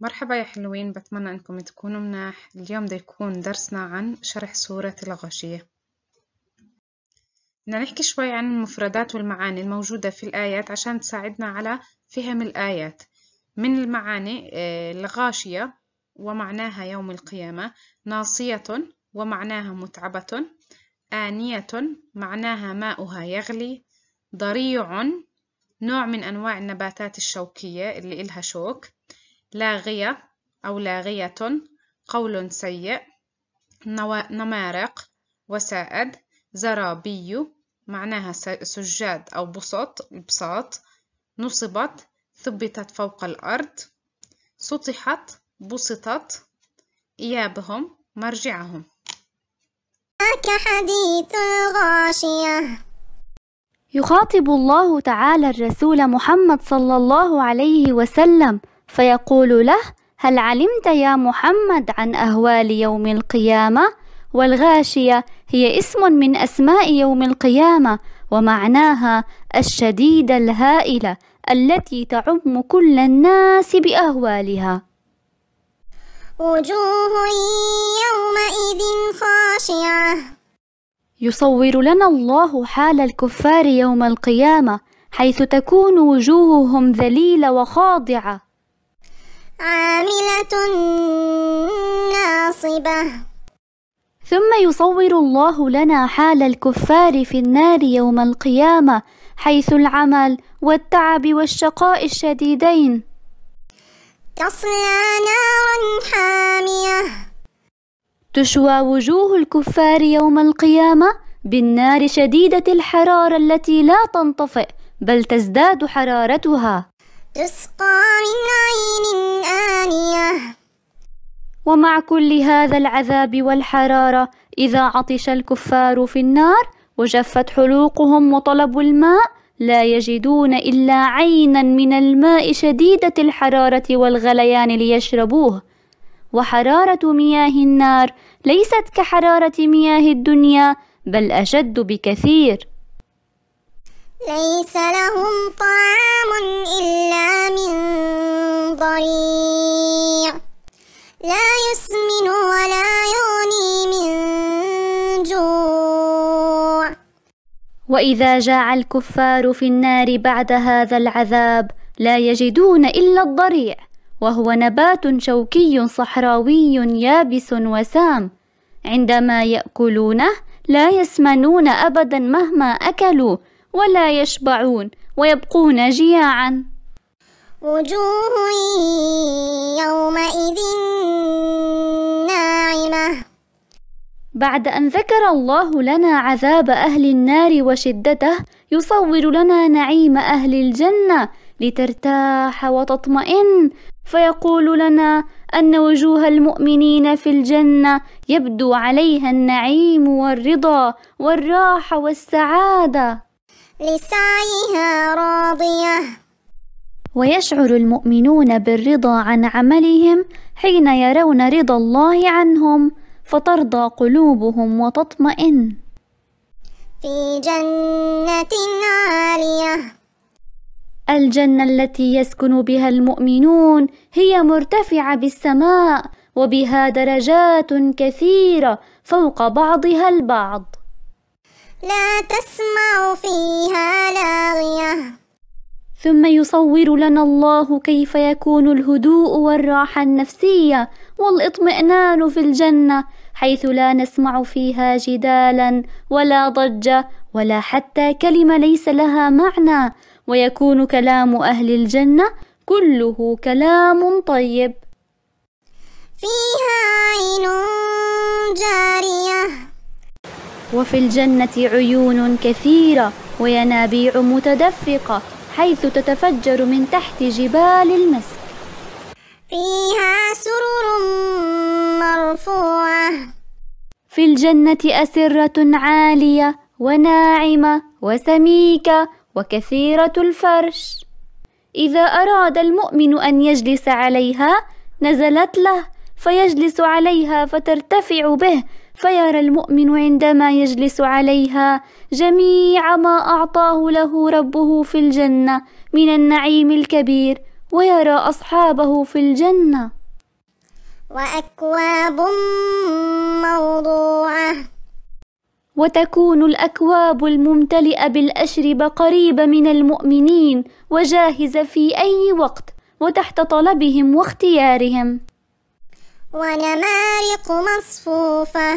مرحبا يا حلوين بتمنى انكم تكونوا مناح اليوم بده يكون درسنا عن شرح صورة الغاشية بدنا نحكي شوي عن المفردات والمعاني الموجودة في الآيات عشان تساعدنا على فهم الآيات من المعاني آه، الغاشية ومعناها يوم القيامة ناصية ومعناها متعبة آنية معناها ماؤها يغلي ضريع نوع من أنواع النباتات الشوكية اللي إلها شوك لاغية أو لاغية قول سيء نمارق وسائد زرابي معناها سجاد أو بسط بساط نصبت ثبتت فوق الأرض سطحت بسطت إيابهم مرجعهم كحديث غاشية يخاطب الله تعالى الرسول محمد صلى الله عليه وسلم فيقول له هل علمت يا محمد عن أهوال يوم القيامة؟ والغاشية هي اسم من أسماء يوم القيامة ومعناها الشديدة الهائلة التي تعم كل الناس بأهوالها وجوه يومئذ خاشعة يصور لنا الله حال الكفار يوم القيامة حيث تكون وجوههم ذليلة وخاضعة عاملة ناصبة ثم يصور الله لنا حال الكفار في النار يوم القيامة حيث العمل والتعب والشقاء الشديدين تصلى نارا حامية تشوى وجوه الكفار يوم القيامة بالنار شديدة الحرارة التي لا تنطفئ بل تزداد حرارتها تسقى من عين آنية ومع كل هذا العذاب والحرارة إذا عطش الكفار في النار وجفت حلوقهم وطلبوا الماء لا يجدون إلا عينا من الماء شديدة الحرارة والغليان ليشربوه وحرارة مياه النار ليست كحرارة مياه الدنيا بل أشد بكثير ليس لهم طعام إلا من ضريع لا يسمن ولا يغني من جوع وإذا جاع الكفار في النار بعد هذا العذاب لا يجدون إلا الضريع وهو نبات شوكي صحراوي يابس وسام عندما يأكلونه لا يسمنون أبدا مهما أكلوا ولا يشبعون ويبقون جياعا وجوه يومئذ ناعمة بعد أن ذكر الله لنا عذاب أهل النار وشدته يصور لنا نعيم أهل الجنة لترتاح وتطمئن فيقول لنا أن وجوه المؤمنين في الجنة يبدو عليها النعيم والرضا والراحة والسعادة لسعيها راضية ويشعر المؤمنون بالرضا عن عملهم حين يرون رضا الله عنهم فترضى قلوبهم وتطمئن في جنة عالية الجنة التي يسكن بها المؤمنون هي مرتفعة بالسماء وبها درجات كثيرة فوق بعضها البعض لا تسمع فيها لاغية ثم يصور لنا الله كيف يكون الهدوء والراحة النفسية والاطمئنان في الجنة حيث لا نسمع فيها جدالا ولا ضجة ولا حتى كلمة ليس لها معنى ويكون كلام أهل الجنة كله كلام طيب فيها عين جارية وفي الجنة عيون كثيرة وينابيع متدفقة حيث تتفجر من تحت جبال المسك فيها سرر مرفوعة في الجنة أسرة عالية وناعمة وسميكة وكثيرة الفرش إذا أراد المؤمن أن يجلس عليها نزلت له فيجلس عليها فترتفع به فيرى المؤمن عندما يجلس عليها جميع ما أعطاه له ربه في الجنة من النعيم الكبير ويرى أصحابه في الجنة وأكواب موضوعة وتكون الأكواب الممتلئة بالأشربة قريبة من المؤمنين وجاهزة في أي وقت وتحت طلبهم واختيارهم ونمارق مصفوفة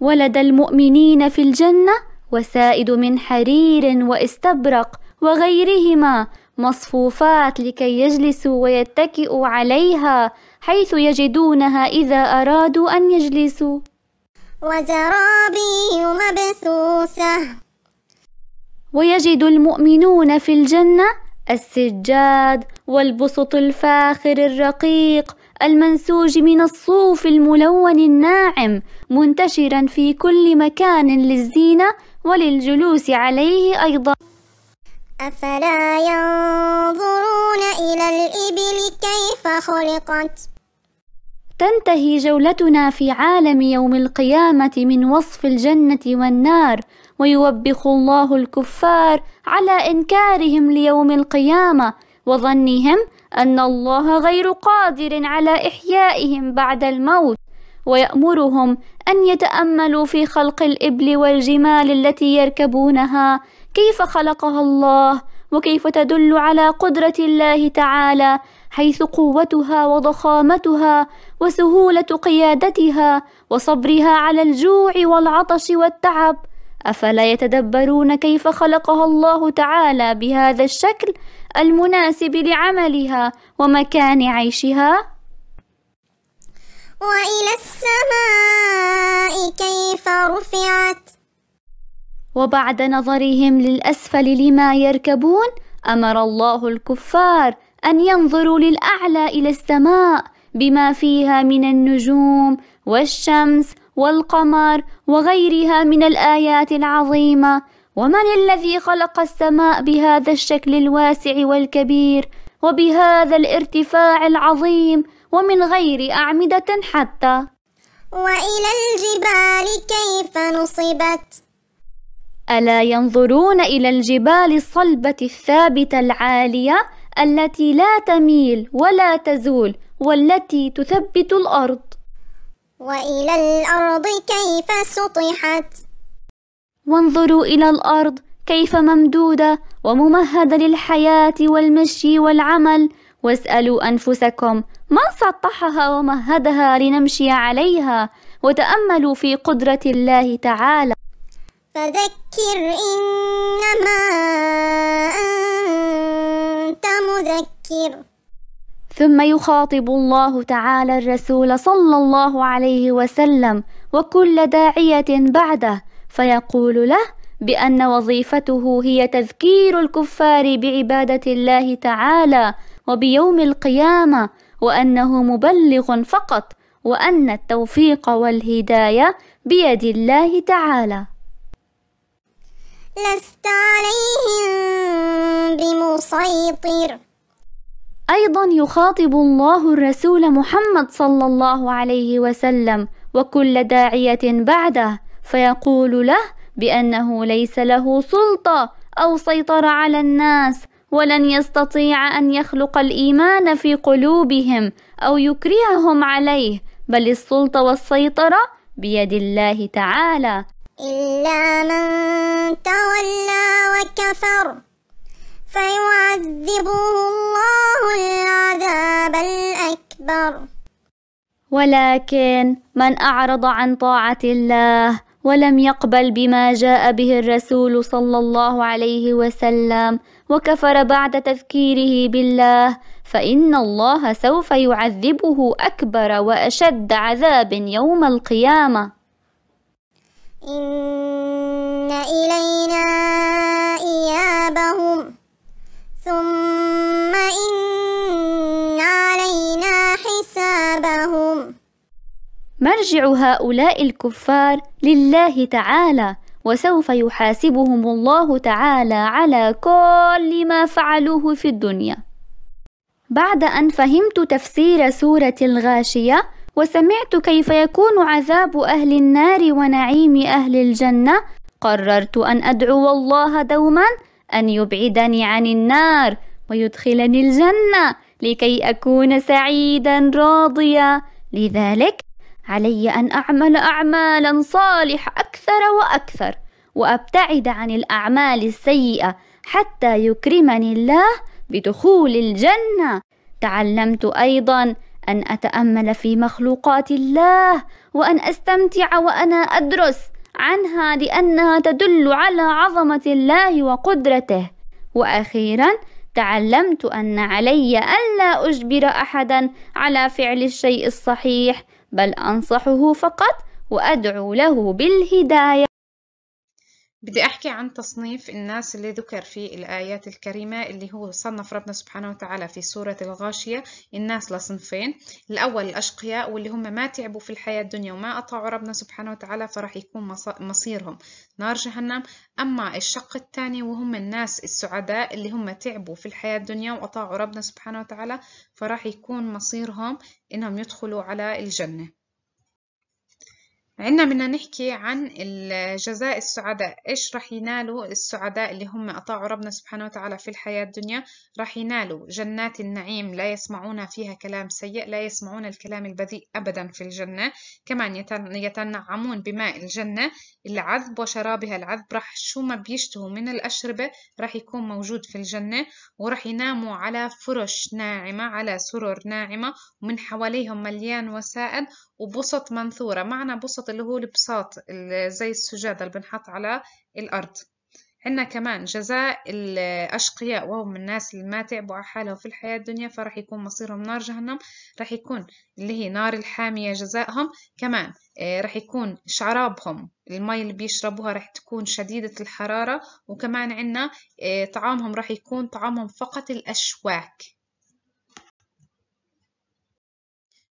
ولدى المؤمنين في الجنة وسائد من حرير واستبرق وغيرهما مصفوفات لكي يجلسوا ويتكئوا عليها حيث يجدونها إذا أرادوا أن يجلسوا وزرابي مبثوثة ويجد المؤمنون في الجنة السجاد والبسط الفاخر الرقيق المنسوج من الصوف الملون الناعم منتشرا في كل مكان للزينة وللجلوس عليه أيضا أفلا ينظرون إلى الإبل كيف خلقت تنتهي جولتنا في عالم يوم القيامة من وصف الجنة والنار ويوبخ الله الكفار على إنكارهم ليوم القيامة وظنهم أن الله غير قادر على إحيائهم بعد الموت ويأمرهم أن يتأملوا في خلق الإبل والجمال التي يركبونها كيف خلقها الله وكيف تدل على قدرة الله تعالى حيث قوتها وضخامتها وسهولة قيادتها وصبرها على الجوع والعطش والتعب أفلا يتدبرون كيف خلقها الله تعالى بهذا الشكل المناسب لعملها ومكان عيشها؟ وإلى السماء كيف رفعت وبعد نظرهم للأسفل لما يركبون أمر الله الكفار أن ينظروا للأعلى إلى السماء بما فيها من النجوم والشمس والقمر وغيرها من الآيات العظيمة ومن الذي خلق السماء بهذا الشكل الواسع والكبير وبهذا الارتفاع العظيم ومن غير أعمدة حتى وإلى الجبال كيف نصبت ألا ينظرون إلى الجبال الصلبة الثابتة العالية التي لا تميل ولا تزول والتي تثبت الأرض وإلى الأرض كيف سطحت وانظروا إلى الأرض كيف ممدودة وممهدة للحياة والمشي والعمل واسألوا أنفسكم من سطحها ومهدها لنمشي عليها وتأملوا في قدرة الله تعالى فذكر إنما أنت مذكر ثم يخاطب الله تعالى الرسول صلى الله عليه وسلم وكل داعية بعده فيقول له بأن وظيفته هي تذكير الكفار بعبادة الله تعالى وبيوم القيامة وأنه مبلغ فقط وأن التوفيق والهداية بيد الله تعالى لست عليهم بمسيطر أيضا يخاطب الله الرسول محمد صلى الله عليه وسلم وكل داعية بعده فيقول له بأنه ليس له سلطة أو سيطرة على الناس ولن يستطيع أن يخلق الإيمان في قلوبهم أو يكرههم عليه بل السلطة والسيطرة بيد الله تعالى إلا من تولى وكفر فيعذبه الله العذاب الأكبر ولكن من أعرض عن طاعة الله ولم يقبل بما جاء به الرسول صلى الله عليه وسلم وكفر بعد تذكيره بالله فإن الله سوف يعذبه أكبر وأشد عذاب يوم القيامة إن إلينا إيابهم ثم إن علينا حسابهم مرجع هؤلاء الكفار لله تعالى وسوف يحاسبهم الله تعالى على كل ما فعلوه في الدنيا بعد ان فهمت تفسير سوره الغاشيه وسمعت كيف يكون عذاب اهل النار ونعيم اهل الجنه قررت ان ادعو الله دوما أن يبعدني عن النار ويدخلني الجنة لكي أكون سعيدا راضيا لذلك علي أن أعمل أعمالا صالحة أكثر وأكثر وأبتعد عن الأعمال السيئة حتى يكرمني الله بدخول الجنة تعلمت أيضا أن أتأمل في مخلوقات الله وأن أستمتع وأنا أدرس عنها لأنها تدل على عظمة الله وقدرته وأخيرا تعلمت أن علي ألا أجبر أحدا على فعل الشيء الصحيح بل أنصحه فقط وأدعو له بالهداية بدي أحكي عن تصنيف الناس اللي ذكر في الآيات الكريمة اللي هو صنف ربنا سبحانه وتعالى في سورة الغاشية الناس لصنفين الأول الأشقياء واللي هم ما تعبوا في الحياة الدنيا وما أطاعوا ربنا سبحانه وتعالى فرح يكون مصيرهم نار جهنم أما الشق الثاني وهم الناس السعداء اللي هم تعبوا في الحياة الدنيا وأطاعوا ربنا سبحانه وتعالى فراح يكون مصيرهم إنهم يدخلوا على الجنة عندنا بدنا نحكي عن الجزاء السعداء إيش رح ينالوا السعداء اللي هم أطاعوا ربنا سبحانه وتعالى في الحياة الدنيا رح ينالوا جنات النعيم لا يسمعون فيها كلام سيء لا يسمعون الكلام البذيء أبدا في الجنة كمان يتنعمون بماء الجنة العذب وشرابها العذب رح شو ما بيشتهوا من الأشربة رح يكون موجود في الجنة ورح يناموا على فرش ناعمة على سرر ناعمة ومن حواليهم مليان وسائد وبسط منثورة معنى بسط اللي هو البساط زي السجادة اللي بنحط على الأرض عنا كمان جزاء الأشقياء وهم الناس اللي ما تعبوا على حالهم في الحياة الدنيا فرح يكون مصيرهم نار جهنم رح يكون اللي هي نار الحامية جزاءهم كمان آه، رح يكون شرابهم المي اللي بيشربوها رح تكون شديدة الحرارة وكمان عنا آه، طعامهم رح يكون طعامهم فقط الأشواك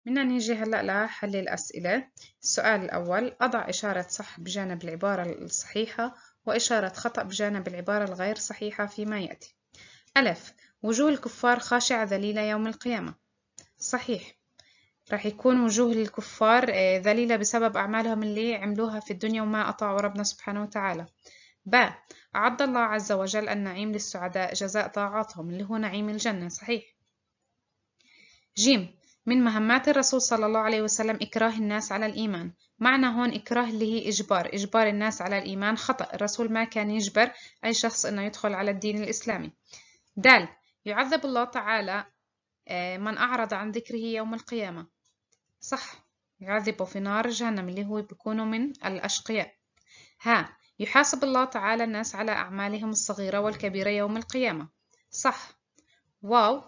بدنا نيجي هلا لحل الأسئلة السؤال الأول أضع إشارة صح بجانب العبارة الصحيحة وإشارة خطأ بجانب العبارة الغير صحيحة فيما يأتي ألف وجوه الكفار خاشعة ذليلة يوم القيامة صحيح راح يكون وجوه الكفار آه، ذليلة بسبب أعمالهم اللي عملوها في الدنيا وما أطاعوا ربنا سبحانه وتعالى ب أعد الله عز وجل النعيم للسعداء جزاء طاعاتهم اللي هو نعيم الجنة صحيح جيم من مهمات الرسول صلى الله عليه وسلم إكراه الناس على الإيمان معنى هون إكراه اللي هي إجبار إجبار الناس على الإيمان خطأ الرسول ما كان يجبر أي شخص أنه يدخل على الدين الإسلامي دال يعذب الله تعالى آه، من أعرض عن ذكره يوم القيامة صح يعذبه في نار جهنم اللي هو بيكونوا من الأشقياء ها يحاسب الله تعالى الناس على أعمالهم الصغيرة والكبيرة يوم القيامة صح واو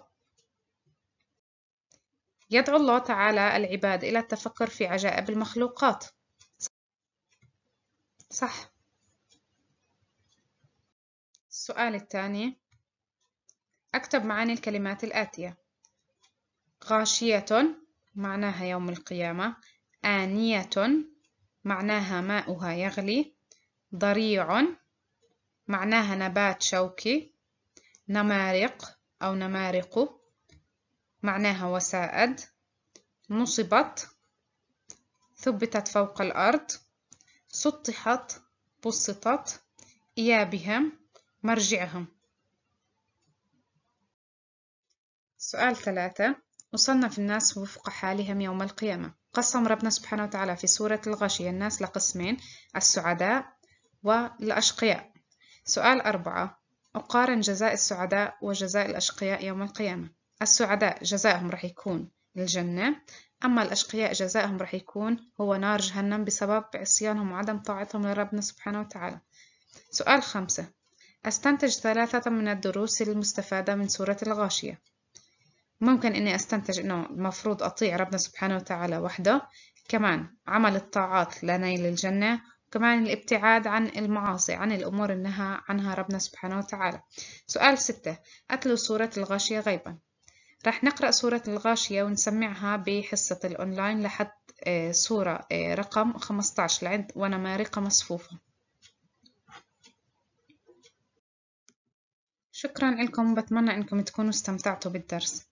يدعو الله تعالى العباد إلى التفكر في عجائب المخلوقات صح السؤال الثاني أكتب معاني الكلمات الآتية غاشية معناها يوم القيامة آنية معناها ماؤها يغلي ضريع معناها نبات شوكي نمارق أو نمارق معناها وسائد نصبت ثبتت فوق الأرض سطحت بسطت إيابهم مرجعهم سؤال ثلاثة نصنف الناس وفق حالهم يوم القيامة قسم ربنا سبحانه وتعالى في سورة الغاشية الناس لقسمين السعداء والأشقياء سؤال أربعة أقارن جزاء السعداء وجزاء الأشقياء يوم القيامة السعداء جزاءهم رح يكون الجنة أما الأشقياء جزاءهم رح يكون هو نار جهنم بسبب عصيانهم وعدم طاعتهم لربنا سبحانه وتعالى سؤال خمسة أستنتج ثلاثة من الدروس المستفادة من سورة الغاشية ممكن إني أستنتج إنه المفروض أطيع ربنا سبحانه وتعالى وحده كمان عمل الطاعات لنيل الجنة كمان الابتعاد عن المعاصي عن الأمور النهى عنها ربنا سبحانه وتعالى سؤال ستة أتلو سورة الغاشية غيبا رح نقرأ صورة الغاشية ونسمعها بحصة الأونلاين لحد صورة آه، آه، رقم 15 لعند ونمارقة مصفوفة شكرا لكم بتمنى أنكم تكونوا استمتعتوا بالدرس